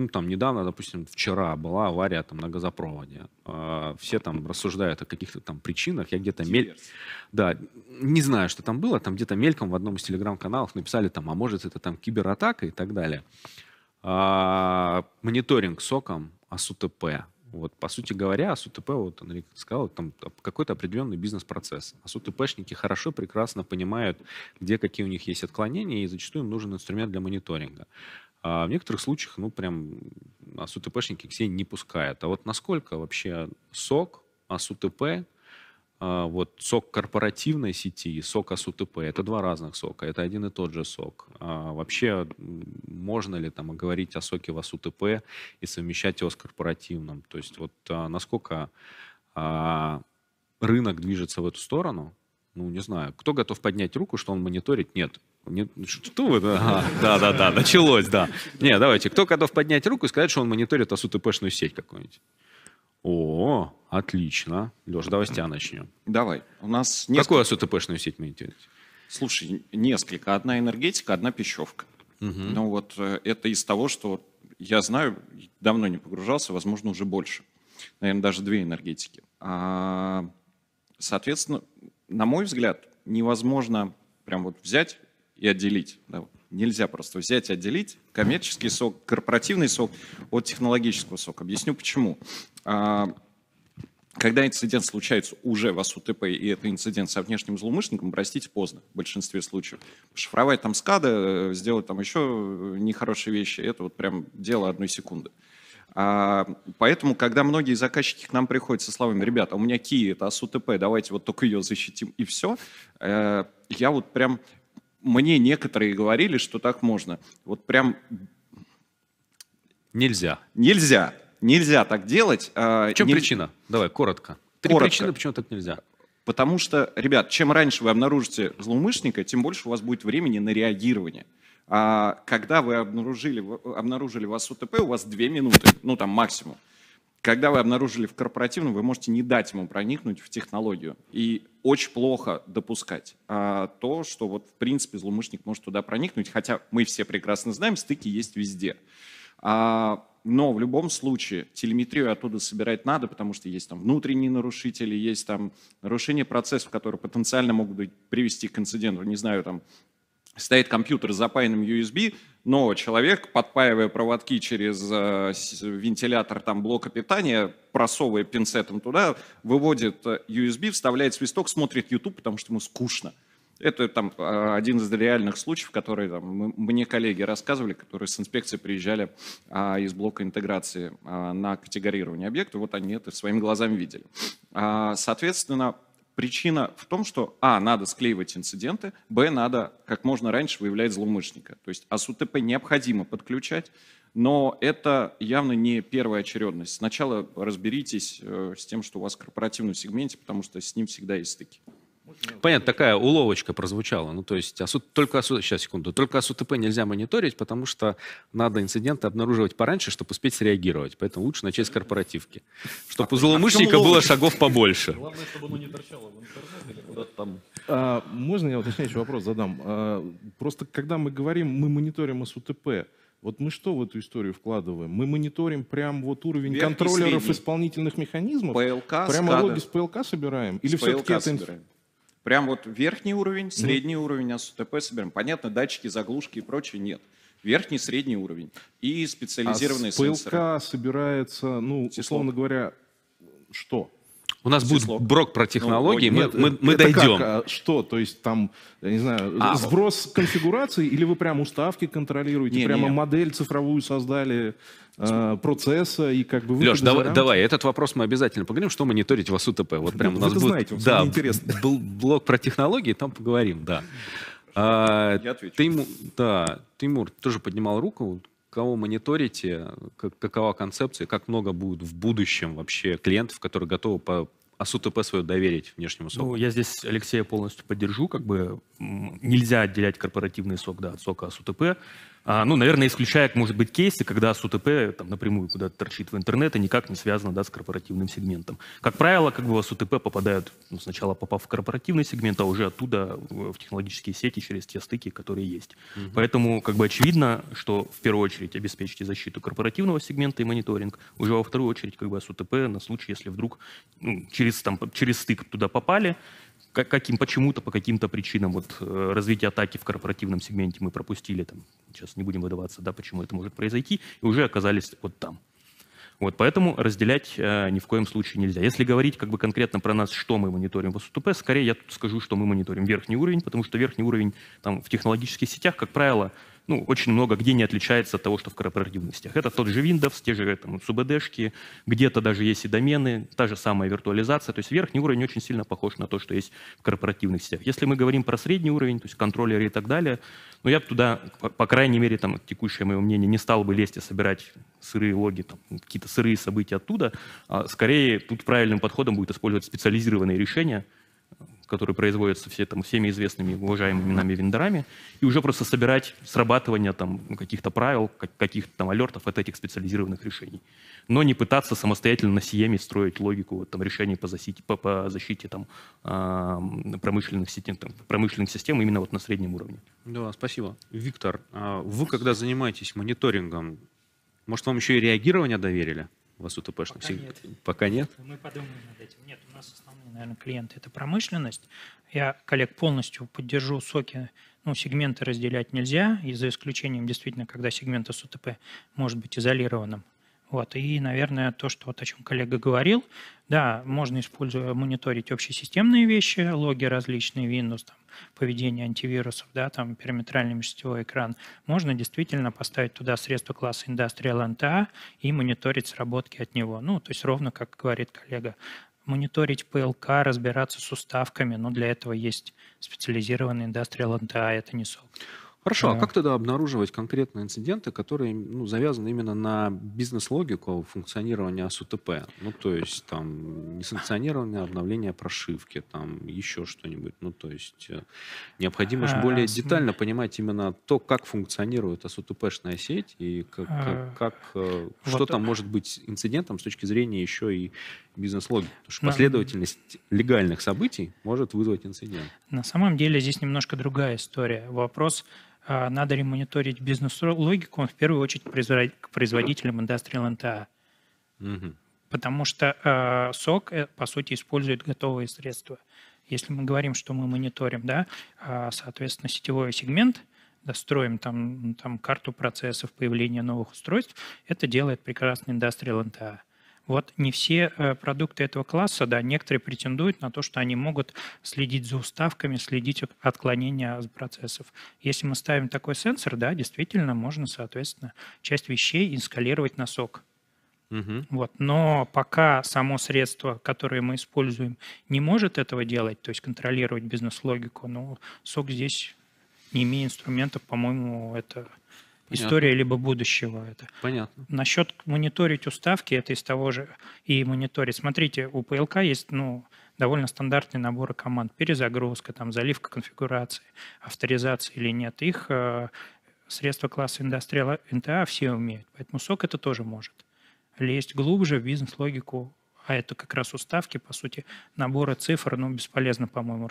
ну, там недавно, допустим, вчера была авария там на газопроводе. Э, все там рассуждают о каких-то там причинах. Я где-то мель... Да, не знаю, что там было. Там где-то мельком в одном из телеграм-каналов написали там, а может это там кибератака и так далее. Э, мониторинг соком АСУТП. Вот, по сути говоря, АСУТП, вот Андрей сказал, там какой-то определенный бизнес-процесс. АСУТПшники хорошо, прекрасно понимают, где какие у них есть отклонения, и зачастую им нужен инструмент для мониторинга. А в некоторых случаях, ну, прям СУТПшники к себе не пускают. А вот насколько вообще СОК, АСУТП, а, вот сок корпоративной сети и сок АСУТП, это два разных сока, это один и тот же сок. А вообще, можно ли там говорить о соке в АСУТП и совмещать его с корпоративным? То есть вот а, насколько а, рынок движется в эту сторону, ну, не знаю, кто готов поднять руку, что он мониторит? Нет, нет, ну, что вы? Ага, да, да, да, началось, да. Не, давайте, кто готов поднять руку и сказать, что он мониторит АСУТПшную сеть какую-нибудь? О, отлично. Леша, давай с тебя начнем. Давай. У нас несколько... Какую АСУТПшную сеть мониторите? Слушай, несколько. Одна энергетика, одна пищевка. Угу. Ну вот э, это из того, что я знаю, давно не погружался, возможно, уже больше. Наверное, даже две энергетики. А, соответственно, на мой взгляд, невозможно прям вот взять и отделить. Да, нельзя просто взять и отделить коммерческий сок, корпоративный сок от технологического сока. Объясню почему. А, когда инцидент случается уже в АСУТП, и это инцидент со внешним злоумышленником, простите, поздно в большинстве случаев. Шифровать там скады, э, сделать там еще нехорошие вещи, это вот прям дело одной секунды. А, поэтому, когда многие заказчики к нам приходят со словами, ребята, а у меня ки это АСУТП, давайте вот только ее защитим и все, э, я вот прям мне некоторые говорили, что так можно. Вот прям... Нельзя. Нельзя. Нельзя так делать. А, в чем Нель... причина? Давай, коротко. Три коротко. причины, почему так нельзя. Потому что, ребят, чем раньше вы обнаружите злоумышленника, тем больше у вас будет времени на реагирование. А когда вы обнаружили, обнаружили вас УТП, у вас две минуты, ну там максимум. Когда вы обнаружили в корпоративном, вы можете не дать ему проникнуть в технологию. И очень плохо допускать а, то, что вот в принципе злоумышленник может туда проникнуть, хотя мы все прекрасно знаем, стыки есть везде. А, но в любом случае телеметрию оттуда собирать надо, потому что есть там внутренние нарушители, есть там нарушение процессов, которые потенциально могут быть привести к инциденту, не знаю, там стоит компьютер с запаянным USB, но человек, подпаивая проводки через э, вентилятор там, блока питания, просовывая пинцетом туда, выводит USB, э, вставляет свисток, смотрит YouTube, потому что ему скучно. Это там э, один из реальных случаев, которые там, мне коллеги рассказывали, которые с инспекции приезжали а, из блока интеграции а, на категорирование объекта. Вот они это своими глазами видели. А, соответственно, Причина в том, что а, надо склеивать инциденты, б, надо как можно раньше выявлять злоумышленника. То есть АСУТП необходимо подключать, но это явно не первая очередность. Сначала разберитесь э, с тем, что у вас в корпоративном сегменте, потому что с ним всегда есть стыки. Понятно, такая уловочка прозвучала. Ну, то есть, осу... А только осу... сейчас, секунду. Только СУТП нельзя мониторить, потому что надо инциденты обнаруживать пораньше, чтобы успеть среагировать. Поэтому лучше начать с корпоративки. Чтобы а, у а злоумышленника а было шагов побольше. Главное, чтобы оно не торчало в интернете или куда-то там. А, можно я уточняющий вопрос задам? А, просто когда мы говорим, мы мониторим СУТП, вот мы что в эту историю вкладываем? Мы мониторим прям вот уровень Верхний контроллеров средний. исполнительных механизмов? ПЛК, прямо логи с ПЛК собираем? Или все-таки это... Собираем. Прям вот верхний уровень, средний mm. уровень АСУТП собираем. Понятно, датчики, заглушки и прочее нет. Верхний, средний уровень и а специализированные а спылка сенсоры. собирается, ну, Тесло. условно говоря, что? У нас будет слог. брок про ну, технологии, ну, мы, нет, мы, мы это дойдем. Как, а, что, то есть там, я не знаю, а, э, сброс конфигурации или вы прям уставки контролируете, не, прямо не. модель цифровую создали? Э, процесса и как бы... Леш, давай, давай, этот вопрос мы обязательно поговорим, что мониторить в АСУТП. Вот прям у ну, нас будет... Знаете, да, интересно. был блок про технологии, там поговорим, да. А, Я отвечу. Тимур, да, Тимур тоже поднимал руку, кого мониторите, как, какова концепция, как много будет в будущем вообще клиентов, которые готовы по СУТП свое доверить внешнему соку? Ну, я здесь Алексея полностью поддержу. Как бы нельзя отделять корпоративный сок да, от сока АСУТП. А, ну, наверное, исключая, может быть, кейсы, когда СУТП там, напрямую куда-то торчит в интернет и никак не связано да, с корпоративным сегментом. Как правило, как бы СУТП попадают ну, сначала попав в корпоративный сегмент, а уже оттуда в технологические сети через те стыки, которые есть. Угу. Поэтому как бы очевидно, что в первую очередь обеспечите защиту корпоративного сегмента и мониторинг, уже во вторую очередь как бы СУТП на случай, если вдруг ну, через, там, через стык туда попали, каким почему-то по каким-то причинам вот э, развитие атаки в корпоративном сегменте мы пропустили там сейчас не будем выдаваться да почему это может произойти и уже оказались вот там вот поэтому разделять э, ни в коем случае нельзя. Если говорить как бы конкретно про нас, что мы мониторим в СУТП, скорее я тут скажу, что мы мониторим верхний уровень, потому что верхний уровень там в технологических сетях, как правило, ну, очень много где не отличается от того, что в корпоративностях. Это тот же Windows, те же там, субэдэшки, где-то даже есть и домены, та же самая виртуализация. То есть верхний уровень очень сильно похож на то, что есть в корпоративных сетях. Если мы говорим про средний уровень, то есть контроллеры и так далее, ну, я бы туда, по, по крайней мере, там, текущее мое мнение, не стал бы лезть и собирать сырые логи, там, какие-то сырые события оттуда. А скорее, тут правильным подходом будет использовать специализированные решения – которые производятся все, там, всеми известными уважаемыми нами вендорами, и уже просто собирать срабатывание там, ну, каких-то правил, каких-то там алертов от этих специализированных решений. Но не пытаться самостоятельно на Сиеме строить логику вот, там, решений по защите, по, по защите там, промышленных, систем там, промышленных систем именно вот на среднем уровне. Да, спасибо. Виктор, а вы когда занимаетесь мониторингом, может, вам еще и реагирование доверили? У вас УТПшных пока, нет. пока нет? Мы подумаем над этим. Нет, у нас основные, наверное, клиенты – это промышленность. Я, коллег, полностью поддержу соки. Ну, сегменты разделять нельзя, и за исключением, действительно, когда сегмент с УТП может быть изолированным вот. И, наверное, то, что, вот, о чем коллега говорил, да, можно, используя, мониторить общесистемные вещи, логи различные, Windows, там, поведение антивирусов, да, там, периметральный межсетевой экран. Можно действительно поставить туда средства класса Industrial NTA и мониторить сработки от него. Ну, то есть ровно, как говорит коллега, мониторить ПЛК, разбираться с уставками, но для этого есть специализированный Industrial NTA, это не сок. Хорошо, а как тогда обнаруживать конкретные инциденты, которые ну, завязаны именно на бизнес-логику функционирования СУТП? Ну, то есть, там, несанкционированное обновление прошивки, там, еще что-нибудь. Ну, то есть, э, необходимо же а, более детально понимать именно то, как функционирует СУТП-шная сеть и а, как, как, э, как вот что там может быть инцидентом с точки зрения еще и бизнес-логики. Потому что ну, последовательность легальных событий может вызвать инцидент. На самом деле здесь немножко другая история. Вопрос а, надо ли мониторить бизнес-логику в первую очередь к производителям Industrial NTA. Угу. Потому что а, сок, э, по сути, использует готовые средства. Если мы говорим, что мы мониторим, да, а, соответственно, сетевой сегмент, достроим там, там карту процессов появления новых устройств, это делает прекрасный Industrial NTA. Вот не все э, продукты этого класса, да, некоторые претендуют на то, что они могут следить за уставками, следить от процессов. Если мы ставим такой сенсор, да, действительно можно, соответственно, часть вещей инскалировать на сок. Угу. Вот. Но пока само средство, которое мы используем, не может этого делать, то есть контролировать бизнес-логику, ну, сок здесь, не имея инструментов, по-моему, это Понятно. История либо будущего это. Понятно. Насчет мониторить уставки, это из того же и мониторить. Смотрите, у ПЛК есть, ну, довольно стандартный набор команд. Перезагрузка, там, заливка конфигурации, авторизация или нет. Их э, средства класса Industrial NTA а все умеют. Поэтому СОК это тоже может. Лезть глубже в бизнес-логику, а это как раз уставки, по сути, набора цифр, ну, бесполезно, по-моему,